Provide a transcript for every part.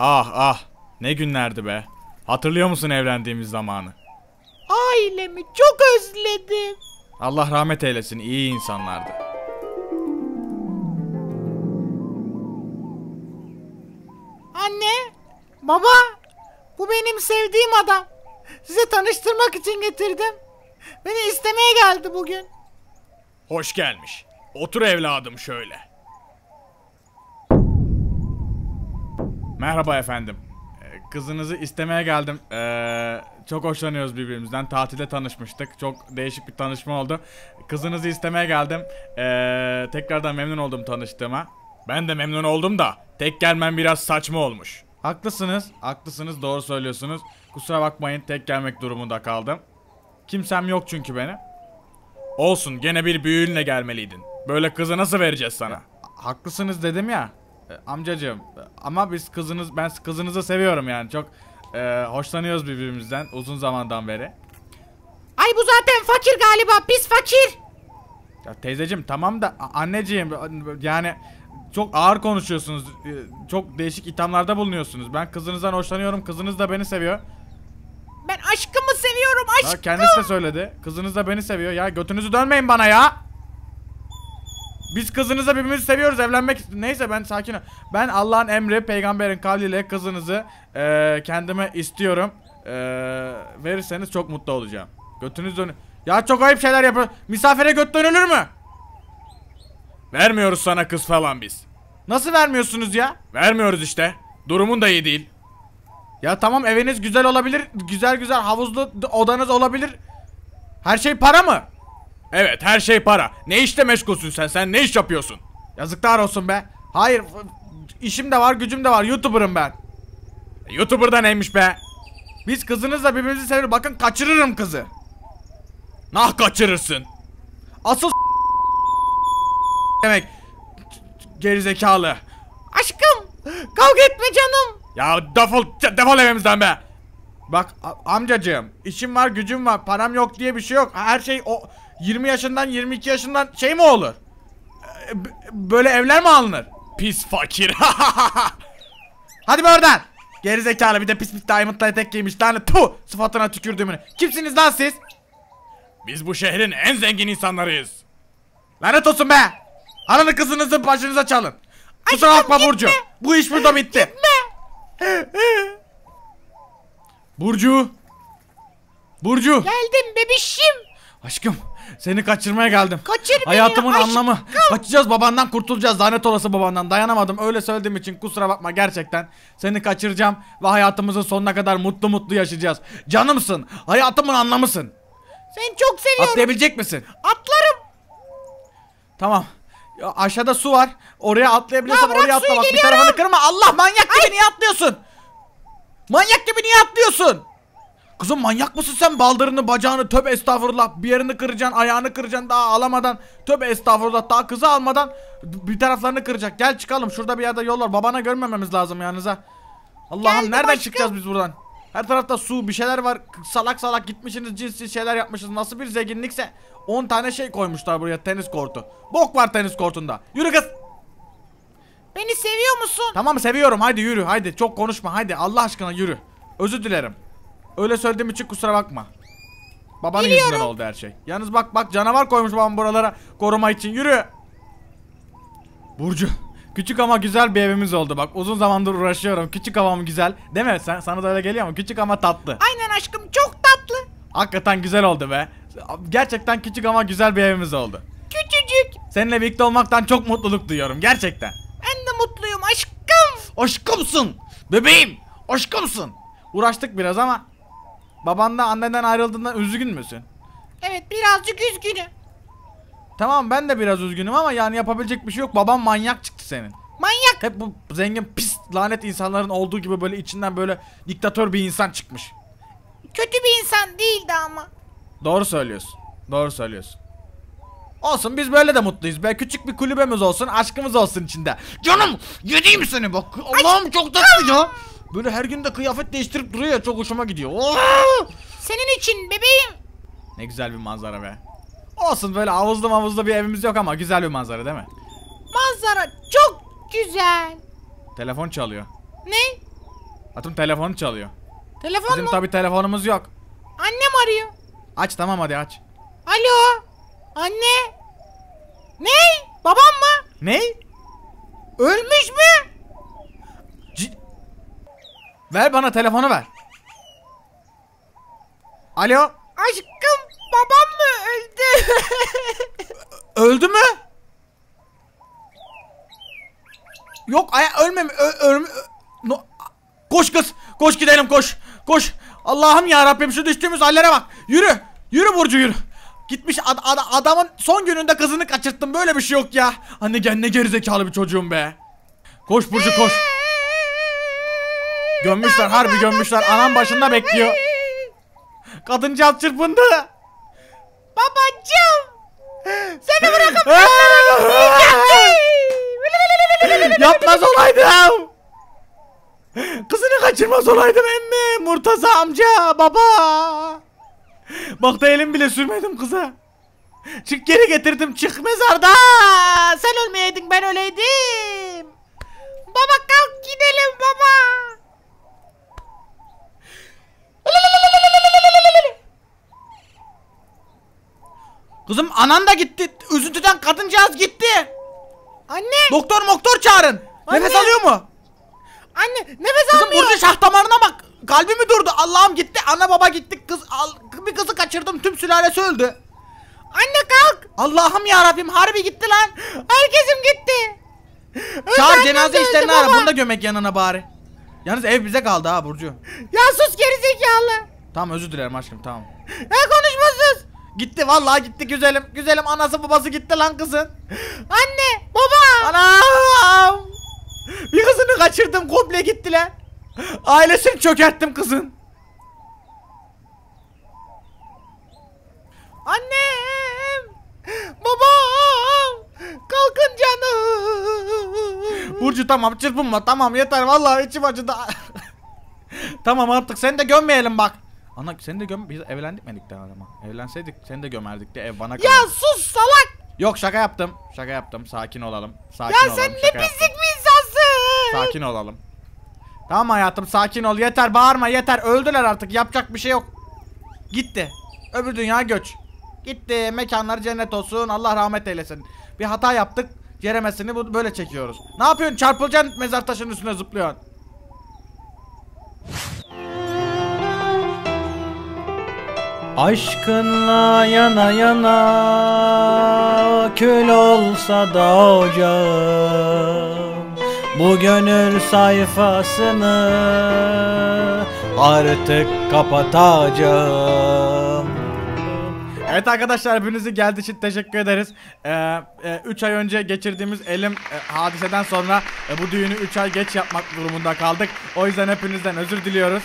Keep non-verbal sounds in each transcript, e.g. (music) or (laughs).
Ah ah ne günlerdi be. Hatırlıyor musun evlendiğimiz zamanı? Ailemi çok özledim. Allah rahmet eylesin iyi insanlardı. Anne, baba bu benim sevdiğim adam. Size tanıştırmak için getirdim. Beni istemeye geldi bugün. Hoş gelmiş. Otur evladım şöyle. Merhaba efendim. Ee, kızınızı istemeye geldim. Ee, çok hoşlanıyoruz birbirimizden. Tatilde tanışmıştık. Çok değişik bir tanışma oldu. Kızınızı istemeye geldim. Ee, tekrardan memnun oldum tanıştığıma. Ben de memnun oldum da tek gelmem biraz saçma olmuş. Haklısınız. Haklısınız. Doğru söylüyorsunuz. Kusura bakmayın tek gelmek durumunda kaldım. Kimsem yok çünkü benim. Olsun gene bir büyüğünle gelmeliydin. Böyle kızı nasıl vereceğiz sana? Haklısınız dedim ya. Ee, amcacığım ama biz kızınız ben kızınızı seviyorum yani çok e, hoşlanıyoruz birbirimizden uzun zamandan beri. Ay bu zaten fakir galiba pis fakir. Ya teyzeciğim tamam da anneciğim yani çok ağır konuşuyorsunuz. E, çok değişik ithamlarda bulunuyorsunuz. Ben kızınızdan hoşlanıyorum. Kızınız da beni seviyor. Ben aşkımı seviyorum aşkım. Ya kendisi de söyledi. Kızınız da beni seviyor. Ya götünüzü dönmeyin bana ya. Biz kızınıza birbirimizi seviyoruz evlenmek Neyse ben sakin ol. Ben Allah'ın emri peygamberin kavliyle kızınızı e, kendime istiyorum. E, verirseniz çok mutlu olacağım. Götünüz dönün. Ya çok ayıp şeyler yapıyor. Misafire göt dönülür mü? Vermiyoruz sana kız falan biz. Nasıl vermiyorsunuz ya? Vermiyoruz işte. Durumun da iyi değil. Ya tamam eviniz güzel olabilir. Güzel güzel havuzlu odanız olabilir. Her şey para mı? Evet her şey para. Ne işle meşgulsün sen? Sen ne iş yapıyorsun? Yazıklar olsun be. Hayır işim de var gücüm de var. Youtuber'ım ben. E, Youtuber da neymiş be? Biz kızınızla birbirimizi severiz. Bakın kaçırırım kızı. Nah kaçırırsın. Asıl demek gerizekalı. Aşkım kavga etme canım. Ya defol defol evimizden be. Bak amcacığım işim var gücüm var param yok diye bir şey yok. Her şey o 20 yaşından 22 yaşından şey mi olur? Ee, böyle evler mi alınır? Pis fakir. (laughs) Hadi be oradan. Gerizekalı bir de pis pis diamondla etek giymiş lan. Tu sıfatına tükürdüğümünü. Kimsiniz lan siz? Biz bu şehrin en zengin insanlarıyız. Lanet olsun be. Ananı kızınızı başınıza çalın. Kusura bakma Burcu. Bu iş burada bitti. Burcu. Burcu. Geldim bebişim. Aşkım. Seni kaçırmaya geldim. Kaçır beni. Hayatımın aşkım. anlamı. Kaçacağız babandan kurtulacağız. Lanet olası babandan. Dayanamadım. Öyle söylediğim için kusura bakma gerçekten. Seni kaçıracağım ve hayatımızın sonuna kadar mutlu mutlu yaşayacağız. Canımsın. Hayatımın anlamısın. Seni çok seviyorum. Atlayabilecek misin? Atlarım. Tamam. Ya aşağıda su var. Oraya atlayabiliyorsan ya oraya atla. Bak bir tarafını kırma. Allah manyak gibi Ay. niye atlıyorsun? Manyak gibi niye atlıyorsun? Kızım manyak mısın sen baldırını bacağını töp estağfurullah bir yerini kıracaksın ayağını kıracaksın daha alamadan töp estağfurullah daha kızı almadan bir taraflarını kıracak gel çıkalım şurada bir yerde yol var babana görmememiz lazım yanınıza Allah'ım nereden aşkım. çıkacağız biz buradan her tarafta su bir şeyler var salak salak gitmişsiniz cinsiz şeyler yapmışsınız nasıl bir zenginlikse 10 tane şey koymuşlar buraya tenis kortu bok var tenis kortunda yürü kız Beni seviyor musun? Tamam seviyorum haydi yürü haydi çok konuşma haydi Allah aşkına yürü özür dilerim Öyle söylediğim için kusura bakma. Babanın Biliyorum. yüzünden oldu her şey. Yalnız bak bak canavar koymuş babam buralara koruma için yürü. Burcu küçük ama güzel bir evimiz oldu bak uzun zamandır uğraşıyorum küçük ama güzel değil mi Sen, sana da öyle geliyor ama küçük ama tatlı. Aynen aşkım çok tatlı. Hakikaten güzel oldu be. Gerçekten küçük ama güzel bir evimiz oldu. Küçücük. Seninle birlikte olmaktan çok mutluluk duyuyorum gerçekten. Ben de mutluyum aşkım. Aşkımsın bebeğim aşkımsın. Uğraştık biraz ama Baban'dan da annenden ayrıldığından üzgün müsün? Evet birazcık üzgünüm. Tamam ben de biraz üzgünüm ama yani yapabilecek bir şey yok. Baban manyak çıktı senin. Manyak. Hep bu zengin pis lanet insanların olduğu gibi böyle içinden böyle diktatör bir insan çıkmış. Kötü bir insan değildi ama. Doğru söylüyorsun. Doğru söylüyorsun. Olsun biz böyle de mutluyuz be. Küçük bir kulübemiz olsun, aşkımız olsun içinde. Canım, yediğim seni bak. Allah'ım çok tatlı ya. Böyle her gün de kıyafet değiştirip duruyor çok hoşuma gidiyor. Oo! Senin için bebeğim. Ne güzel bir manzara be. Olsun böyle havuzlu havuzlu bir evimiz yok ama güzel bir manzara değil mi? Manzara çok güzel. Telefon çalıyor. Ne? Atım telefonu çalıyor. Telefon Bizim mu? tabi telefonumuz yok. Annem arıyor. Aç tamam hadi aç. Alo. Anne. Ne? Babam mı? Ne? Ölmüş mü? Ver bana telefonu ver. Alo. Aşkım babam mı öldü? (laughs) öldü mü? Yok aya ölmem ölme. No. Koş kız. Koş gidelim koş. Koş. Allah'ım ya Rabbim şu düştüğümüz hallere bak. Yürü. Yürü Burcu yürü. Gitmiş ad, ad, adamın son gününde kızını kaçırttım. Böyle bir şey yok ya. Anne gel ne gerizekalı bir çocuğum be. Koş Burcu koş. Gömmüşler harbi gömmüşler. Anam başında bekliyor. Kadıncağız çırpındı. Babacım. Seni bırakıp (laughs) Yapmaz olaydım. Kızını kaçırmaz olaydım emmi. Murtaza amca baba. Bak da elim bile sürmedim kıza. Çık geri getirdim çık mezarda. Sen ölmeyeydin ben öleydim. Baba kalk gidelim baba. Kızım anan da gitti. Üzüntüden kadıncağız gitti. Anne. Doktor doktor çağırın. Anne. Nefes alıyor mu? Anne nefes Kızım, almıyor. Kızım burada şah damarına bak. mi durdu. Allah'ım gitti. Ana baba gittik Kız al, bir kızı kaçırdım. Tüm sülalesi öldü. Anne kalk. Allah'ım ya Rabbim harbi gitti lan. Herkesim gitti. Öz Çağır cenaze işlerini ara. Bunu da gömek yanına bari. Yalnız ev bize kaldı ha Burcu. Ya sus gerizekalı. Tamam özür dilerim aşkım tamam. Ya konuşma Gitti vallahi gitti güzelim. Güzelim anası babası gitti lan kızın. Anne baba. Anam. Bir kızını kaçırdım komple gitti lan. Ailesini çökerttim kızın. Annem. Babam. Kalkın canım. Burcu tamam çırpınma tamam yeter vallahi içim acıdı. (laughs) tamam artık seni de gömmeyelim bak. Ana seni de göm... Biz evlendik medik daha ama. Evlenseydik seni de gömerdik de ev bana kalır. Ya sus salak! Yok şaka yaptım. Şaka yaptım. Sakin olalım. Sakin ya olalım. sen ne pislik bir insansın. Sakin olalım. Tamam hayatım sakin ol. Yeter bağırma yeter. Öldüler artık. Yapacak bir şey yok. Gitti. Öbür dünya göç. Gitti. Mekanlar cennet olsun. Allah rahmet eylesin. Bir hata yaptık. Ceremesini böyle çekiyoruz. Ne yapıyorsun? Çarpılacaksın mezar taşının üstüne zıplıyorsun. Aşkınla yana yana kül olsa da ocağım Bu gönül sayfasını artık kapatacağım Evet arkadaşlar hepinizi geldiği için teşekkür ederiz. 3 ee, e, üç ay önce geçirdiğimiz elim e, hadiseden sonra e, bu düğünü 3 ay geç yapmak durumunda kaldık. O yüzden hepinizden özür diliyoruz.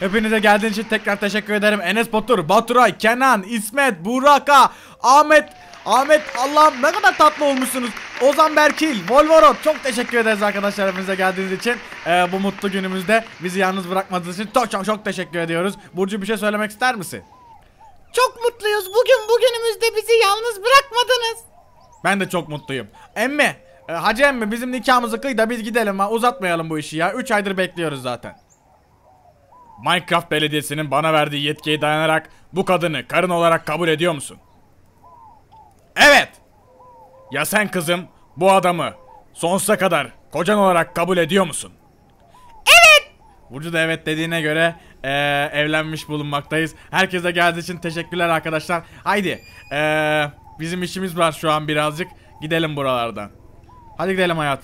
Hepinize geldiğiniz için tekrar teşekkür ederim. Enes Batur, Baturay, Kenan, İsmet, Buraka, Ahmet, Ahmet Allah'ım ne kadar tatlı olmuşsunuz. Ozan Berkil, Volvorot çok teşekkür ederiz arkadaşlar hepinize geldiğiniz için. Ee, bu mutlu günümüzde bizi yalnız bırakmadığınız için çok çok çok teşekkür ediyoruz. Burcu bir şey söylemek ister misin? Çok mutluyuz. Bugün bugünümüzde bizi yalnız bırakmadınız. Ben de çok mutluyum. Emmi, e, Hacı Emmi bizim nikahımızı kıy da biz gidelim ha uzatmayalım bu işi ya. 3 aydır bekliyoruz zaten. Minecraft Belediyesi'nin bana verdiği yetkiye dayanarak bu kadını karın olarak kabul ediyor musun? Evet. Ya sen kızım bu adamı sonsuza kadar kocan olarak kabul ediyor musun? Evet. Burcu da evet dediğine göre e, evlenmiş bulunmaktayız. Herkese geldiği için teşekkürler arkadaşlar. Haydi e, bizim işimiz var şu an birazcık. Gidelim buralardan. Hadi gidelim hayat.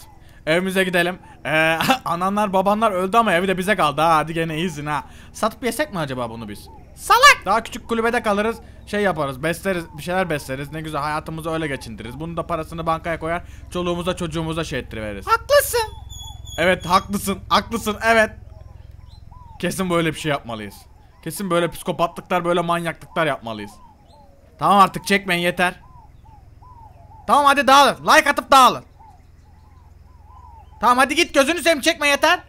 Evimize gidelim. Ee, (laughs) ananlar babanlar öldü ama evi de bize kaldı ha. Hadi gene iyisin ha. Satıp yesek mi acaba bunu biz? Salak. Daha küçük kulübede kalırız. Şey yaparız. Besleriz. Bir şeyler besleriz. Ne güzel hayatımızı öyle geçindiririz. Bunu da parasını bankaya koyar. Çoluğumuza çocuğumuza şey ettiriveriz. Haklısın. Evet haklısın. Haklısın evet. Kesin böyle bir şey yapmalıyız. Kesin böyle psikopatlıklar böyle manyaklıklar yapmalıyız. Tamam artık çekmeyin yeter. Tamam hadi dağılın. Like atıp dağılın. Tamam hadi git gözünü seveyim çekme yeter.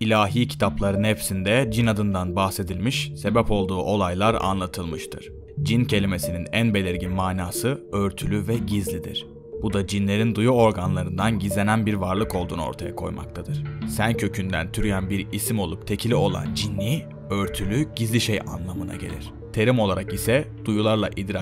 İlahi kitapların hepsinde cin adından bahsedilmiş, sebep olduğu olaylar anlatılmıştır. Cin kelimesinin en belirgin manası örtülü ve gizlidir. Bu da cinlerin duyu organlarından gizlenen bir varlık olduğunu ortaya koymaktadır. Sen kökünden türeyen bir isim olup tekili olan cinni, örtülü, gizli şey anlamına gelir. Terim olarak ise duyularla idrak